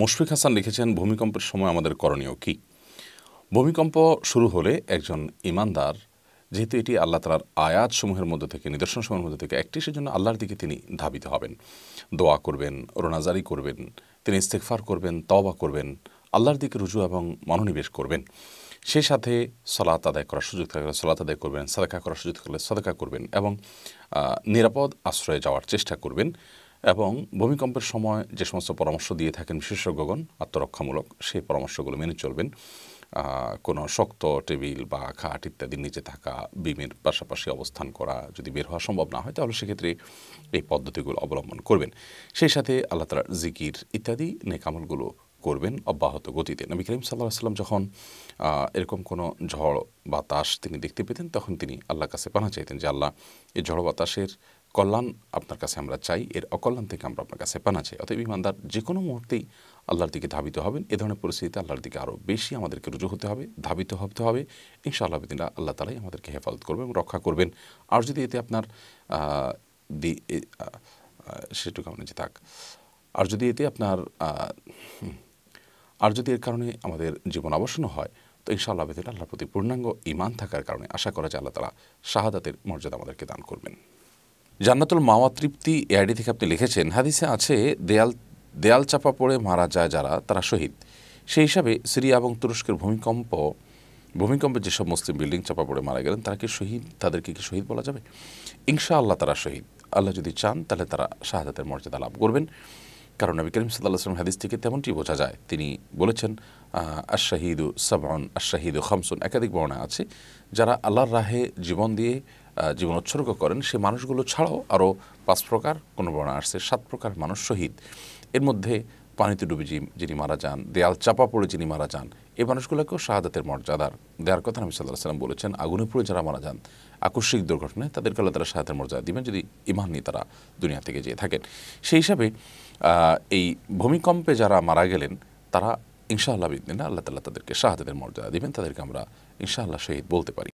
মুশফিক হাসান লিখেছেন ভূমিকম্পের সময় আমাদের করণীয় কি ভূমিকম্প শুরু হলে একজন ইমানদার যেহেতু এটি আল্লাহ তালার সমূহের মধ্যে থেকে নিদর্শন সমূহের মধ্যে থেকে একটি সেজন্য আল্লাহর দিকে তিনি ধাবিত হবেন দোয়া করবেন রোনাজারি করবেন তিনি ইস্তেকফার করবেন তওবা করবেন আল্লাহর দিকে রুজু এবং মনোনিবেশ করবেন সেই সাথে সলাত আদায় করার সুযোগ থাকলে সলাত আদায় করবেন সাদাকা করার সুযোগ থাকলে সাদাকা করবেন এবং নিরাপদ আশ্রয়ে যাওয়ার চেষ্টা করবেন এবং ভূমিকম্পের সময় যে সমস্ত পরামর্শ দিয়ে থাকেন বিশেষজ্ঞগণ আত্মরক্ষামূলক সেই পরামর্শগুলো মেনে চলবেন কোনো শক্ত টেবিল বা খাট ইত্যাদির নিচে থাকা বিমের পাশাপাশি অবস্থান করা যদি বের হওয়া সম্ভব না হয় তাহলে সেক্ষেত্রে এই পদ্ধতিগুলো অবলম্বন করবেন সেই সাথে আল্লাহ তালার জিকির ইত্যাদি নেকামলগুলো করবেন অব্যাহত গতিতে নবী করিম সাল্লাহ সাল্লাম যখন এরকম কোনো ঝড় বাতাস তিনি দেখতে পেতেন তখন তিনি আল্লাহ কাছে পানা চাইতেন যে আল্লাহ এই ঝড় বাতাসের কল্যাণ আপনার কাছে আমরা চাই এর অকল্যাণ থেকে আমরা আপনার কাছে পানা চাই অতএব ইমানদার যে কোনো মুহূর্তেই আল্লাহর দিকে ধাবিত হবেন এ ধরনের পরিস্থিতিতে আল্লাহর দিকে আরও বেশি আমাদেরকে রুজু হতে হবে ধাবিত হতে হবে ইনশাআল্লাহ বিদিনা আল্লাহ তালাই আমাদেরকে হেফাজত করবেন এবং রক্ষা করবেন আর যদি এতে আপনার সেটুকু আমরা যে থাক আর যদি এতে আপনার আর যদি এর কারণে আমাদের জীবন অবসন্ন হয় তো ইনশাআল্লাহ বেদিন আল্লাহর প্রতি পূর্ণাঙ্গ ইমান থাকার কারণে আশা করা যায় আল্লাহ তালা শাহাদাতের মর্যাদা আমাদেরকে দান করবেন জান্নাতুল মাওয়া তৃপ্তি এআইডি থেকে আপনি লিখেছেন হাদিসে আছে দেয়াল দেয়াল চাপা পড়ে মারা যায় যারা তারা শহীদ সেই হিসাবে সিরিয়া এবং তুরস্কের ভূমিকম্প ভূমিকম্পে যেসব মুসলিম বিল্ডিং চাপা পড়ে মারা গেলেন তারা কি শহীদ তাদেরকে কি শহীদ বলা যাবে ইনশা আল্লাহ তারা শহীদ আল্লাহ যদি চান তাহলে তারা শাহাদাতের মর্যাদা লাভ করবেন কারণ নবী করিম সাল্লাহ হাদিস থেকে তেমনটি বোঝা যায় তিনি বলেছেন আশাহিদু সাবন আশাহিদু খামসুন একাধিক বর্ণা আছে যারা আল্লাহর রাহে জীবন দিয়ে জীবন উৎসর্গ করেন সে মানুষগুলো ছাড়াও আরও পাঁচ প্রকার কোনো বর্ণা আসছে সাত প্রকার মানুষ শহীদ এর মধ্যে পানিতে ডুবে যিনি মারা যান দেয়াল চাপা পড়ে যিনি মারা যান এই মানুষগুলোকেও শাহাদাতের মর্যাদার দেওয়ার কথা নবী সাল্লাহ সাল্লাম বলেছেন আগুনে পড়ে যারা মারা যান আকস্মিক দুর্ঘটনায় তাদেরকে আল্লাহ তারা শাহাদের মর্যাদা দিবেন যদি ইমান নিয়ে তারা দুনিয়া থেকে যেয়ে থাকেন সেই হিসাবে এই ভূমিকম্পে যারা মারা গেলেন তারা ইনশাআল্লাহ বিদিন আল্লাহ তালা তাদেরকে শাহাদাতের মর্যাদা দিবেন তাদেরকে আমরা ইনশাআল্লাহ শহীদ বলতে পারি